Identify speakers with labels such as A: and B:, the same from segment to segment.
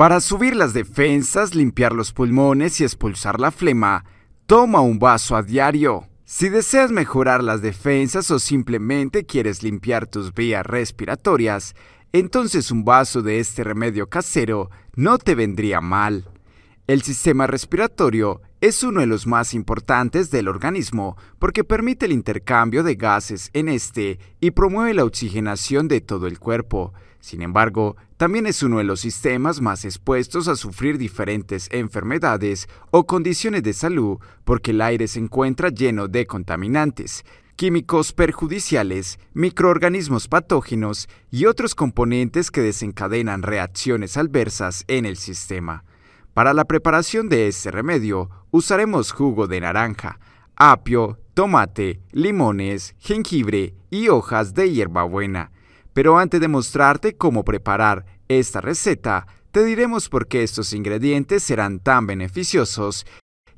A: Para subir las defensas, limpiar los pulmones y expulsar la flema, toma un vaso a diario. Si deseas mejorar las defensas o simplemente quieres limpiar tus vías respiratorias, entonces un vaso de este remedio casero no te vendría mal. El sistema respiratorio es uno de los más importantes del organismo porque permite el intercambio de gases en este y promueve la oxigenación de todo el cuerpo, sin embargo, también es uno de los sistemas más expuestos a sufrir diferentes enfermedades o condiciones de salud porque el aire se encuentra lleno de contaminantes, químicos perjudiciales, microorganismos patógenos y otros componentes que desencadenan reacciones adversas en el sistema. Para la preparación de este remedio usaremos jugo de naranja, apio, tomate, limones, jengibre y hojas de hierbabuena. Pero antes de mostrarte cómo preparar esta receta, te diremos por qué estos ingredientes serán tan beneficiosos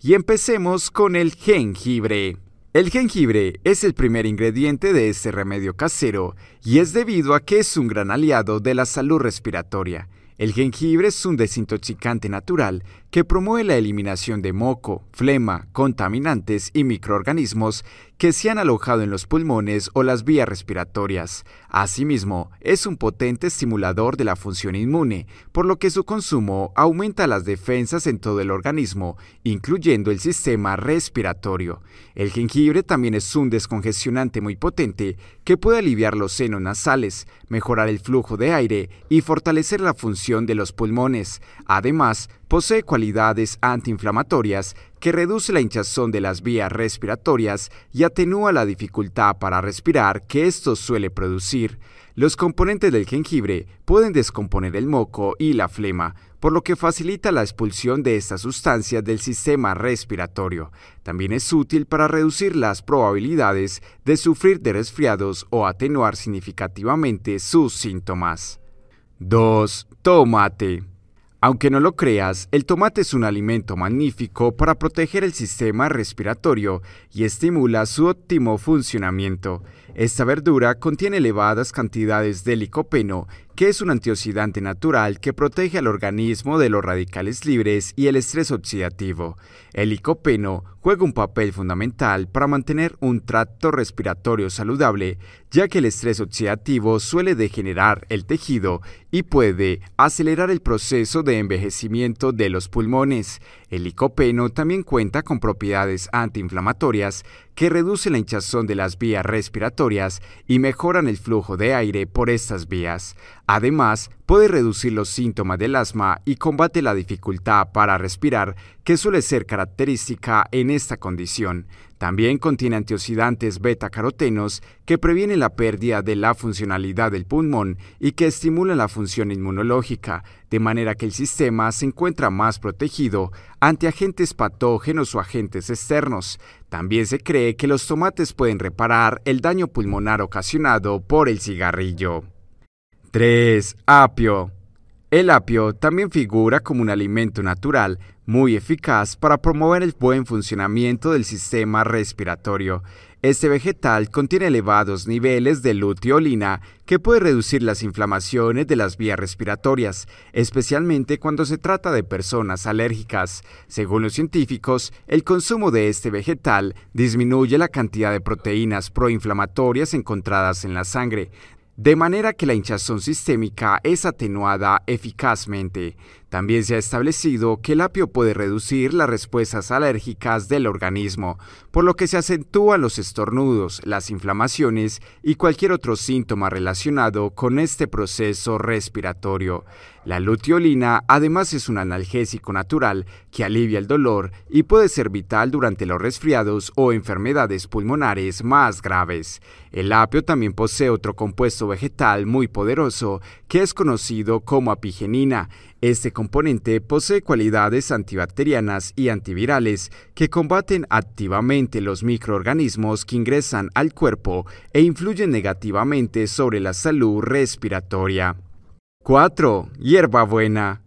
A: y empecemos con el jengibre. El jengibre es el primer ingrediente de este remedio casero y es debido a que es un gran aliado de la salud respiratoria. El jengibre es un desintoxicante natural que promueve la eliminación de moco, flema, contaminantes y microorganismos que se han alojado en los pulmones o las vías respiratorias. Asimismo, es un potente estimulador de la función inmune, por lo que su consumo aumenta las defensas en todo el organismo, incluyendo el sistema respiratorio. El jengibre también es un descongestionante muy potente que puede aliviar los senos nasales, mejorar el flujo de aire y fortalecer la función de los pulmones. Además, Posee cualidades antiinflamatorias que reduce la hinchazón de las vías respiratorias y atenúa la dificultad para respirar que esto suele producir. Los componentes del jengibre pueden descomponer el moco y la flema, por lo que facilita la expulsión de estas sustancias del sistema respiratorio. También es útil para reducir las probabilidades de sufrir de resfriados o atenuar significativamente sus síntomas. 2. Tomate. Aunque no lo creas, el tomate es un alimento magnífico para proteger el sistema respiratorio y estimula su óptimo funcionamiento. Esta verdura contiene elevadas cantidades de licopeno, que es un antioxidante natural que protege al organismo de los radicales libres y el estrés oxidativo. El licopeno juega un papel fundamental para mantener un tracto respiratorio saludable, ya que el estrés oxidativo suele degenerar el tejido y puede acelerar el proceso de envejecimiento de los pulmones. El licopeno también cuenta con propiedades antiinflamatorias que reducen la hinchazón de las vías respiratorias y mejoran el flujo de aire por estas vías. Además, puede reducir los síntomas del asma y combate la dificultad para respirar que suele ser característica en esta condición. También contiene antioxidantes beta-carotenos que previenen la pérdida de la funcionalidad del pulmón y que estimulan la función inmunológica, de manera que el sistema se encuentra más protegido ante agentes patógenos o agentes externos. También se cree que los tomates pueden reparar el daño pulmonar ocasionado por el cigarrillo. 3. Apio. El apio también figura como un alimento natural muy eficaz para promover el buen funcionamiento del sistema respiratorio. Este vegetal contiene elevados niveles de luteolina que puede reducir las inflamaciones de las vías respiratorias, especialmente cuando se trata de personas alérgicas. Según los científicos, el consumo de este vegetal disminuye la cantidad de proteínas proinflamatorias encontradas en la sangre, de manera que la hinchazón sistémica es atenuada eficazmente, también se ha establecido que el apio puede reducir las respuestas alérgicas del organismo, por lo que se acentúan los estornudos, las inflamaciones y cualquier otro síntoma relacionado con este proceso respiratorio. La luteolina además es un analgésico natural que alivia el dolor y puede ser vital durante los resfriados o enfermedades pulmonares más graves. El apio también posee otro compuesto vegetal muy poderoso que es conocido como apigenina, este componente posee cualidades antibacterianas y antivirales que combaten activamente los microorganismos que ingresan al cuerpo e influyen negativamente sobre la salud respiratoria. 4. Hierbabuena.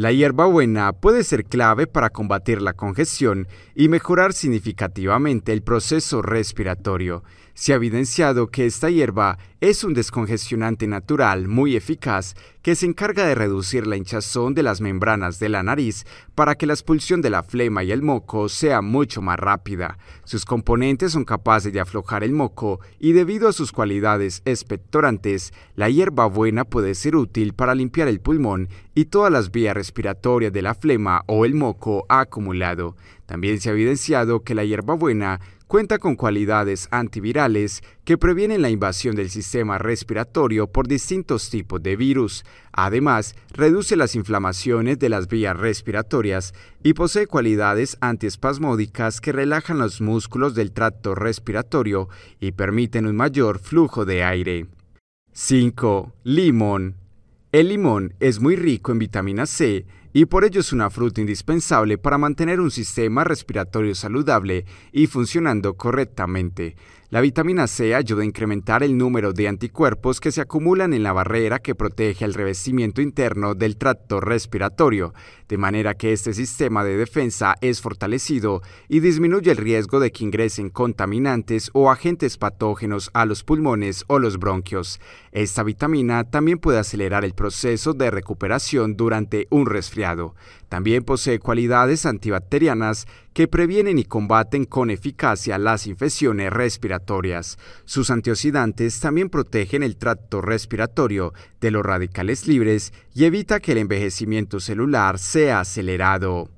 A: La hierbabuena puede ser clave para combatir la congestión y mejorar significativamente el proceso respiratorio. Se ha evidenciado que esta hierba es un descongestionante natural muy eficaz que se encarga de reducir la hinchazón de las membranas de la nariz para que la expulsión de la flema y el moco sea mucho más rápida. Sus componentes son capaces de aflojar el moco y debido a sus cualidades expectorantes, la hierbabuena puede ser útil para limpiar el pulmón y todas las vías respiratorias de la flema o el moco ha acumulado. También se ha evidenciado que la hierbabuena cuenta con cualidades antivirales que previenen la invasión del sistema respiratorio por distintos tipos de virus. Además, reduce las inflamaciones de las vías respiratorias y posee cualidades antiespasmódicas que relajan los músculos del tracto respiratorio y permiten un mayor flujo de aire. 5. Limón. El limón es muy rico en vitamina C y por ello es una fruta indispensable para mantener un sistema respiratorio saludable y funcionando correctamente. La vitamina C ayuda a incrementar el número de anticuerpos que se acumulan en la barrera que protege el revestimiento interno del tracto respiratorio, de manera que este sistema de defensa es fortalecido y disminuye el riesgo de que ingresen contaminantes o agentes patógenos a los pulmones o los bronquios. Esta vitamina también puede acelerar el proceso de recuperación durante un resfriado también posee cualidades antibacterianas que previenen y combaten con eficacia las infecciones respiratorias. Sus antioxidantes también protegen el tracto respiratorio de los radicales libres y evita que el envejecimiento celular sea acelerado.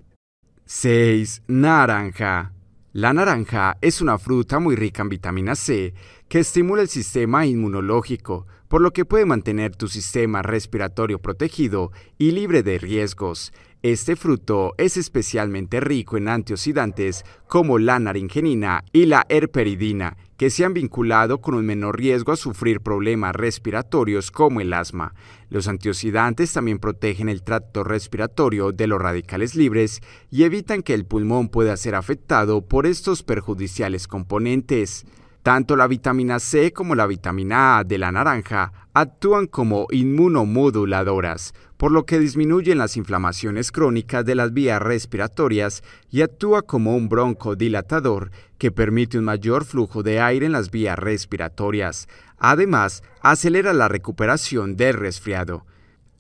A: 6. Naranja. La naranja es una fruta muy rica en vitamina C que estimula el sistema inmunológico, por lo que puede mantener tu sistema respiratorio protegido y libre de riesgos. Este fruto es especialmente rico en antioxidantes como la naringenina y la herperidina, que se han vinculado con un menor riesgo a sufrir problemas respiratorios como el asma. Los antioxidantes también protegen el tracto respiratorio de los radicales libres y evitan que el pulmón pueda ser afectado por estos perjudiciales componentes. Tanto la vitamina C como la vitamina A de la naranja actúan como inmunomoduladoras, por lo que disminuyen las inflamaciones crónicas de las vías respiratorias y actúa como un broncodilatador que permite un mayor flujo de aire en las vías respiratorias. Además, acelera la recuperación del resfriado.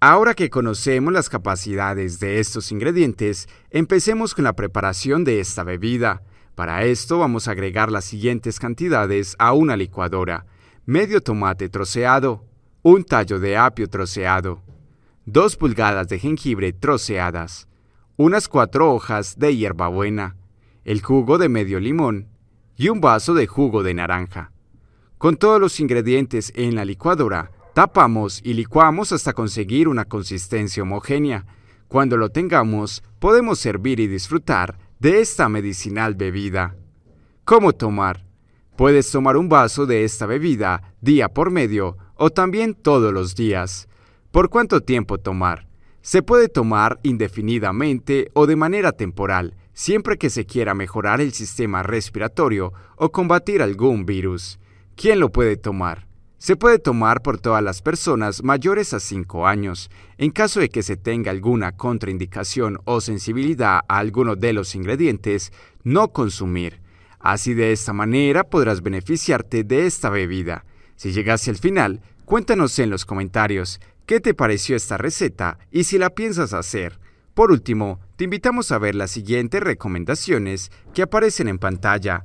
A: Ahora que conocemos las capacidades de estos ingredientes, empecemos con la preparación de esta bebida. Para esto vamos a agregar las siguientes cantidades a una licuadora. Medio tomate troceado, un tallo de apio troceado, dos pulgadas de jengibre troceadas, unas cuatro hojas de hierbabuena, el jugo de medio limón y un vaso de jugo de naranja. Con todos los ingredientes en la licuadora, tapamos y licuamos hasta conseguir una consistencia homogénea. Cuando lo tengamos, podemos servir y disfrutar de esta medicinal bebida. ¿Cómo tomar? Puedes tomar un vaso de esta bebida día por medio o también todos los días. ¿Por cuánto tiempo tomar? Se puede tomar indefinidamente o de manera temporal, siempre que se quiera mejorar el sistema respiratorio o combatir algún virus. ¿Quién lo puede tomar? Se puede tomar por todas las personas mayores a 5 años. En caso de que se tenga alguna contraindicación o sensibilidad a alguno de los ingredientes, no consumir. Así de esta manera podrás beneficiarte de esta bebida. Si llegaste al final, cuéntanos en los comentarios qué te pareció esta receta y si la piensas hacer. Por último, te invitamos a ver las siguientes recomendaciones que aparecen en pantalla.